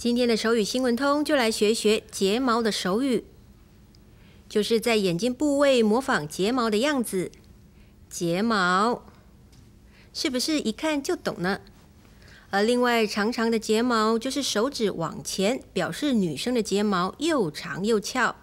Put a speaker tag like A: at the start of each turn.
A: 今天的手语新闻通就来学学睫毛的手语，就是在眼睛部位模仿睫毛的样子。睫毛是不是一看就懂呢？而另外长长的睫毛就是手指往前，表示女生的睫毛又长又翘。